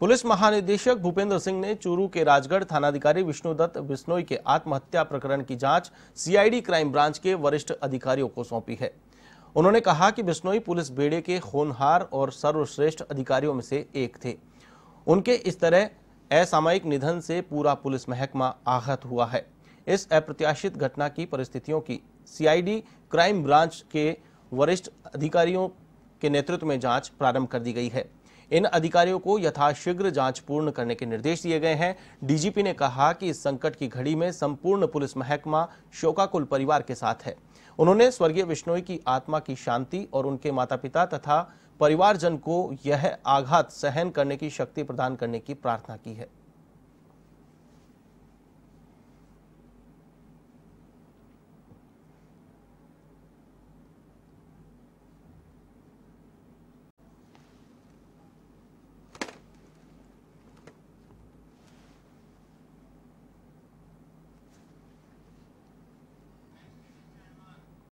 police महानिदेशक भूपेंद्र सिंह ने चूरू के राजगढ़ थानाधिकारी विष्णुदत्त बिस्नोई के आत्महत्या प्रकरण की जांच सीआईडी क्राइम ब्रांच के वरिष्ठ अधिकारियों को सौंपी है उन्होंने कहा कि बिस्नोई पुलिस बेड़े के होनहार और सर्वश्रेष्ठ अधिकारियों में से एक थे उनके इस तरह असामयिक निधन से पूरा पुलिस महकमा आहत हुआ है इस अप्रत्याशित घटना की परिस्थितियों की सीआईडी क्राइम ब्रांच के वरिष्ठ अधिकारियों के नेतृत्व में जांच प्रारंभ कर दी गई है इन अधिकारियों को यथाशीघ्र जांच पूर्ण करने के निर्देश दिए गए हैं डीजीपी ने कहा कि इस संकट की घड़ी में संपूर्ण पुलिस महकमा शोकाकुल परिवार के साथ है उन्होंने स्वर्गीय विष्णोई की आत्मा की शांति और उनके माता पिता तथा परिवारजन को यह आघात सहन करने की शक्ति प्रदान करने की प्रार्थना की है